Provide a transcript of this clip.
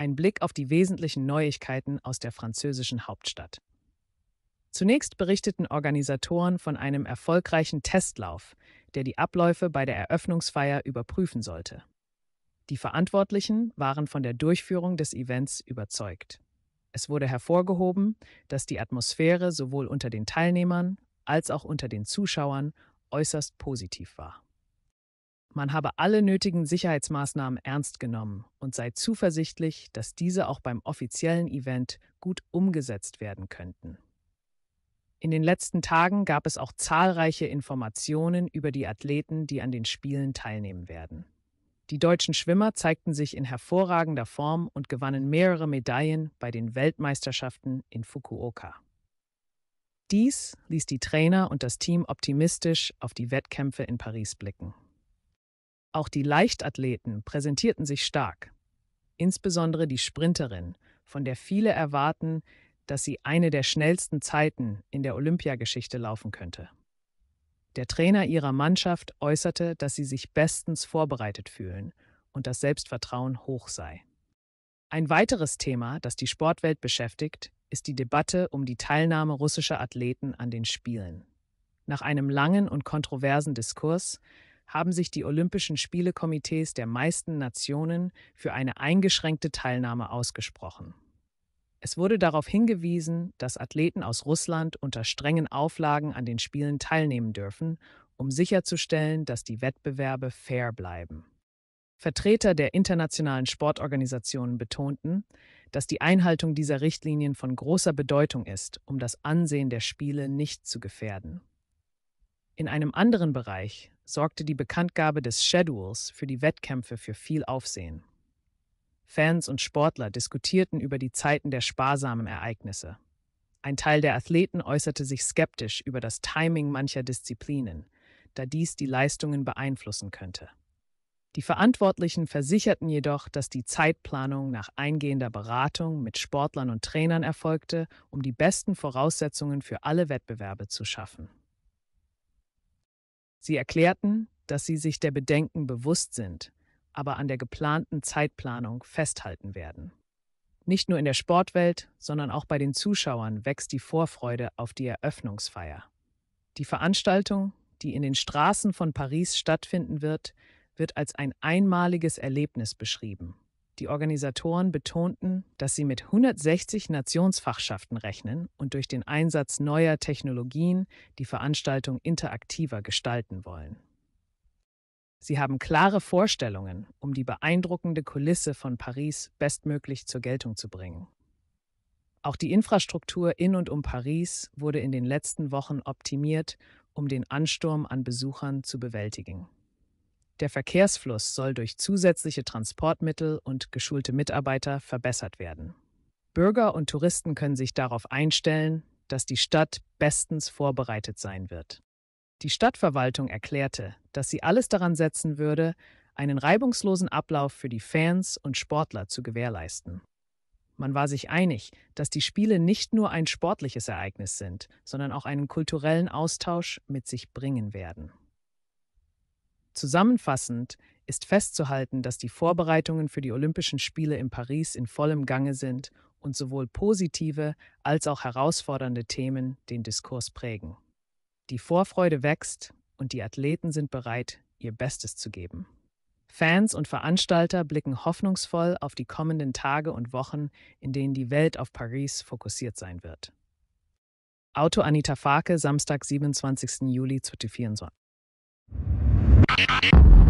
Ein Blick auf die wesentlichen Neuigkeiten aus der französischen Hauptstadt. Zunächst berichteten Organisatoren von einem erfolgreichen Testlauf, der die Abläufe bei der Eröffnungsfeier überprüfen sollte. Die Verantwortlichen waren von der Durchführung des Events überzeugt. Es wurde hervorgehoben, dass die Atmosphäre sowohl unter den Teilnehmern als auch unter den Zuschauern äußerst positiv war. Man habe alle nötigen Sicherheitsmaßnahmen ernst genommen und sei zuversichtlich, dass diese auch beim offiziellen Event gut umgesetzt werden könnten. In den letzten Tagen gab es auch zahlreiche Informationen über die Athleten, die an den Spielen teilnehmen werden. Die deutschen Schwimmer zeigten sich in hervorragender Form und gewannen mehrere Medaillen bei den Weltmeisterschaften in Fukuoka. Dies ließ die Trainer und das Team optimistisch auf die Wettkämpfe in Paris blicken. Auch die Leichtathleten präsentierten sich stark, insbesondere die Sprinterin, von der viele erwarten, dass sie eine der schnellsten Zeiten in der Olympiageschichte laufen könnte. Der Trainer ihrer Mannschaft äußerte, dass sie sich bestens vorbereitet fühlen und das Selbstvertrauen hoch sei. Ein weiteres Thema, das die Sportwelt beschäftigt, ist die Debatte um die Teilnahme russischer Athleten an den Spielen. Nach einem langen und kontroversen Diskurs haben sich die Olympischen Spielekomitees der meisten Nationen für eine eingeschränkte Teilnahme ausgesprochen. Es wurde darauf hingewiesen, dass Athleten aus Russland unter strengen Auflagen an den Spielen teilnehmen dürfen, um sicherzustellen, dass die Wettbewerbe fair bleiben. Vertreter der internationalen Sportorganisationen betonten, dass die Einhaltung dieser Richtlinien von großer Bedeutung ist, um das Ansehen der Spiele nicht zu gefährden. In einem anderen Bereich, sorgte die Bekanntgabe des Schedules für die Wettkämpfe für viel Aufsehen. Fans und Sportler diskutierten über die Zeiten der sparsamen Ereignisse. Ein Teil der Athleten äußerte sich skeptisch über das Timing mancher Disziplinen, da dies die Leistungen beeinflussen könnte. Die Verantwortlichen versicherten jedoch, dass die Zeitplanung nach eingehender Beratung mit Sportlern und Trainern erfolgte, um die besten Voraussetzungen für alle Wettbewerbe zu schaffen. Sie erklärten, dass sie sich der Bedenken bewusst sind, aber an der geplanten Zeitplanung festhalten werden. Nicht nur in der Sportwelt, sondern auch bei den Zuschauern wächst die Vorfreude auf die Eröffnungsfeier. Die Veranstaltung, die in den Straßen von Paris stattfinden wird, wird als ein einmaliges Erlebnis beschrieben. Die Organisatoren betonten, dass sie mit 160 Nationsfachschaften rechnen und durch den Einsatz neuer Technologien die Veranstaltung interaktiver gestalten wollen. Sie haben klare Vorstellungen, um die beeindruckende Kulisse von Paris bestmöglich zur Geltung zu bringen. Auch die Infrastruktur in und um Paris wurde in den letzten Wochen optimiert, um den Ansturm an Besuchern zu bewältigen. Der Verkehrsfluss soll durch zusätzliche Transportmittel und geschulte Mitarbeiter verbessert werden. Bürger und Touristen können sich darauf einstellen, dass die Stadt bestens vorbereitet sein wird. Die Stadtverwaltung erklärte, dass sie alles daran setzen würde, einen reibungslosen Ablauf für die Fans und Sportler zu gewährleisten. Man war sich einig, dass die Spiele nicht nur ein sportliches Ereignis sind, sondern auch einen kulturellen Austausch mit sich bringen werden. Zusammenfassend ist festzuhalten, dass die Vorbereitungen für die Olympischen Spiele in Paris in vollem Gange sind und sowohl positive als auch herausfordernde Themen den Diskurs prägen. Die Vorfreude wächst und die Athleten sind bereit, ihr Bestes zu geben. Fans und Veranstalter blicken hoffnungsvoll auf die kommenden Tage und Wochen, in denen die Welt auf Paris fokussiert sein wird. Auto Anita Farke, Samstag, 27. Juli 2024. Thank you.